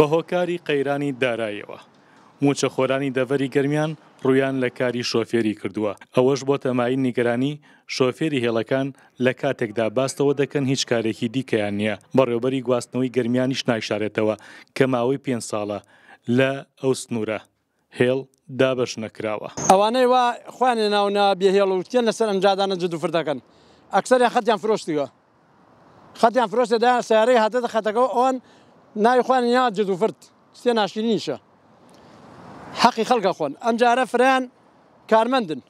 بە هۆکاری قەیرانی دارایەوە موچەخۆرانی دەڤری گەرمیان ڕویان لە کاری شۆفێری کردووە ئەوەش بۆ تەمایی نیگەرانی شۆفێری هێڵەکان لە کاتێکدا باستەوە دەکەن هیچ کارێکی دیکەیان نییە بەڕێوبەری گواستنەوەی گرمیانیش نایشارێتەوە کە ماوەی پێ ساڵە لە ئەو سنوورە هێڵ دابش نەکراوە ئەوانەی وا خوانێ ناونا بێهێڵ وتیان لەسەر ئەمجادانە جدوفر دەکەن ئەکسەر خەتیان فرۆشتیوە خەتیان فرۆشتدا سیارەی هاتە خەتەکە ئەوان ناوی خوان یا جز و فرد چتێ ناشرین نیشە حەقی خەڵکە خۆن ئەم جارە فران کارمەندن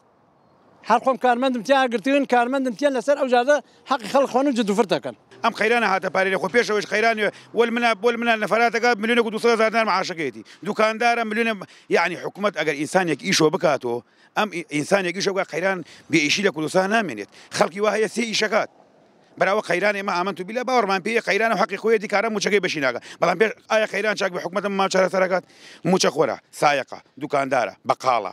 هەر خۆم کارمەندم تیا گرتن کارمەندم تێن لەسەر ئەو جادە حەقی خەڵ خۆن و جد و فرتەکەن ئەم خەیرانە هاتە پارێ خۆ پێشەوەش خەیرانی وەل منە بۆل منە نەفراتەکە ملیۆنە و دوزار معشەکەیەتی دوکاندارە ملیۆنە یعنی حکوومەت ئەگەر ئینسانێک ئیشۆ بکاتەوە ئەم ئینسانێک ئیشەوە خەیران بێئیشی لە کوردستان نامێنێت خەڵکی وهەیە سێ ئیشەکات براوە قەیرانی مە ئامن تو بیلە باوەڕمان پێی قەیران و حقی خۆی دیکارە موچەکەی بەشیناگە بەڵام پێ ئایا قەیران چاک بە حکومەتم ما چارەسەرەکات موچە خۆرە سایەقە دوکاندارە بەقاڵە.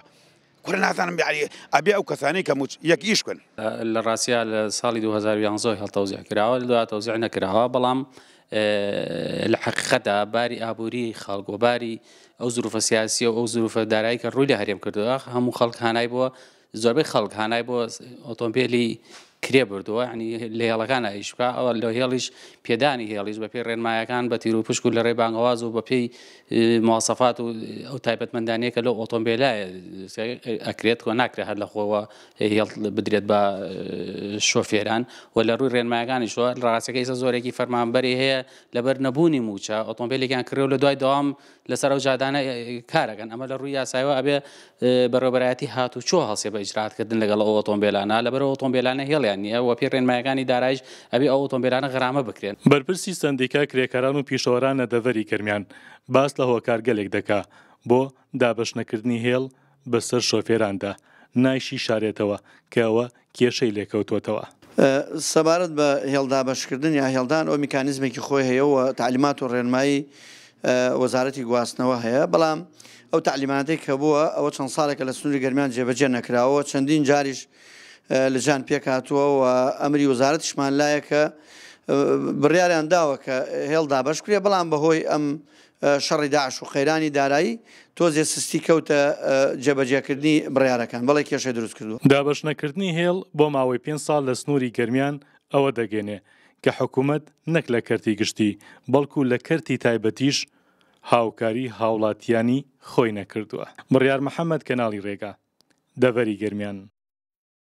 کورە نازانم یاری ئەبێ ئەو کەسانی کە یەک ئیشکن لە ڕاستیا لە ساڵی 2011 هەڵتەوزیع کراوە لە تەوزیع نەکراوە بەڵام لە حقیقەتدا باری ئابووری خاڵگۆباری ئەو زروفە سیاسی و ئەو زروفە دارایی کە ڕووی لە هەرێم کردووە هەموو خەڵک هانای بووە زۆربەی خەڵک هانای بۆ ئۆتۆمبیلی کرێ بردووە ینی لێڵەکان ئایشکە ئەوە لە هێڵیش پێدانی هێڵیش بە پێی ڕێنمایەکان بە تیر و پشک و لە ڕێبانگەواز و بە پێی موواسەفات و ئەو تایبەتمەندانەیە کە لەو ئۆتۆمبیلایە ئەکرێت کۆ ناکرێت هەر لە خۆەوە هێڵ بدرێت بە شۆفێران و لە ڕووی ڕێنمایەکانی شوە ڕاستەکەی سە زۆرێکی فەرمانبەری هەیە لەبەر نەبوونی موچە ئۆتۆمبیلێکیان کرێو لە دوای داوام لەسەر ئەو جادانە کارەکەن ئەمە لە ڕووی یاسایوە ئەبێ بەڕێبەتی هاتو چۆ هەڵسێ بە ئیجراتکردن لەگەڵ ئۆتۆمبیلانە لەبەر ئۆتۆمبیلانە هێڵ ساڵیان نیە و پێڕێنمایەکانی دارایش ئەبی ئەو ئۆتۆمبیلانە غرامە بکرێن بەرپرسی سندیکا کرێکاران و پیشەوەران لە دەڤری کرمیان باس لە هۆکارگەلێک دەکا بۆ دابشنەکردنی هێڵ بەسەر شۆفێراندا نایشی شارێتەوە کەەوە کێشەی لێکەوتوتەوە. سەبارەت بە هێڵدابشکردن یا هێڵدان ئەو میکانیزمێکی خۆی هەیەەوە تعلیمات و ڕێنمایی وەزارەتی گواستنەوە هەیە بەڵام ئەو تعلیماتێک کە بووە ئەوە چەند ساڵێکە لە سنووری گەرمیان جێبەجێ نەکراوە چەندین جاریش لە ژان پێکاتووە و ئەمری وەزارتشمان لایەکە بڕیاریان داوە کە هێڵدا بەشکرێ بەڵام بەهۆی ئەم شەڕی داعش و خەیرانی دارایی تۆزێ سستی کەوتە جێبەجێکردنی بڕیارەکان بەڵی کێشە دروست کردو دابشنەکردنی هێڵ بۆ ماوەی پێ ساڵ لە سنووری گرمیان ئەوە دەگەنێ کە حکوومەت نەک لە کەرتی گشتی بەڵکو لە کەرتی تایبەتیش هاوکاری هاوڵاتیانی خۆی نەکردووە بڕیار محەممەد کەناڵی ڕێگا دەڤەری گرمیان